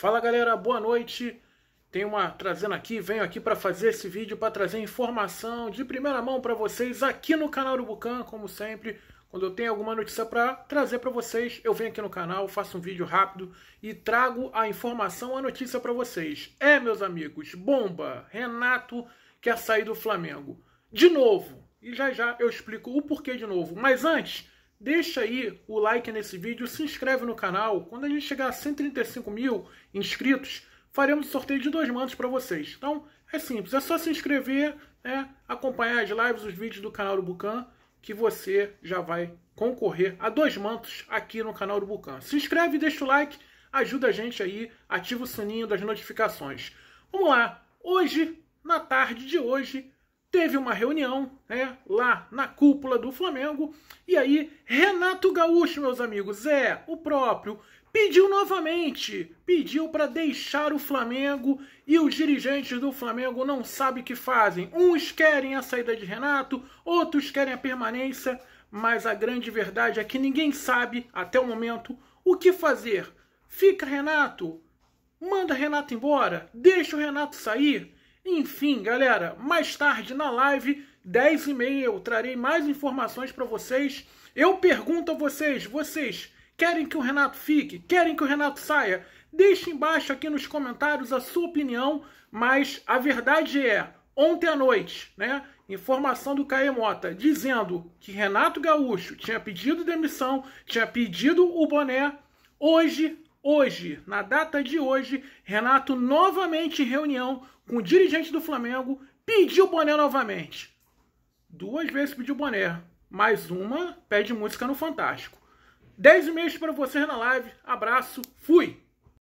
Fala galera, boa noite. Tenho uma trazendo aqui, venho aqui para fazer esse vídeo para trazer informação de primeira mão para vocês aqui no canal do Bucan, como sempre. Quando eu tenho alguma notícia para trazer para vocês, eu venho aqui no canal, faço um vídeo rápido e trago a informação, a notícia para vocês. É, meus amigos, bomba! Renato quer sair do Flamengo. De novo! E já já eu explico o porquê de novo. Mas antes, Deixa aí o like nesse vídeo, se inscreve no canal. Quando a gente chegar a 135 mil inscritos, faremos sorteio de dois mantos para vocês. Então, é simples, é só se inscrever, né, acompanhar as lives, os vídeos do canal do que você já vai concorrer a dois mantos aqui no canal do Se inscreve, deixa o like, ajuda a gente aí, ativa o sininho das notificações. Vamos lá, hoje, na tarde de hoje, teve uma reunião né, lá na cúpula do Flamengo. E aí, Renato Gaúcho, meus amigos, é o próprio, pediu novamente, pediu para deixar o Flamengo e os dirigentes do Flamengo não sabem o que fazem. Uns querem a saída de Renato, outros querem a permanência, mas a grande verdade é que ninguém sabe, até o momento, o que fazer. Fica Renato, manda Renato embora, deixa o Renato sair. Enfim, galera, mais tarde na live, 10 e meia, eu trarei mais informações para vocês. Eu pergunto a vocês, vocês querem que o Renato fique? Querem que o Renato saia? Deixe embaixo aqui nos comentários a sua opinião, mas a verdade é, ontem à noite, né, informação do Caemota dizendo que Renato Gaúcho tinha pedido demissão, tinha pedido o boné, hoje hoje, na data de hoje, Renato novamente em reunião com o dirigente do Flamengo pediu boné novamente. Duas vezes pediu boné, mais uma pede música no Fantástico. Dez e meia para você na live. Abraço, fui!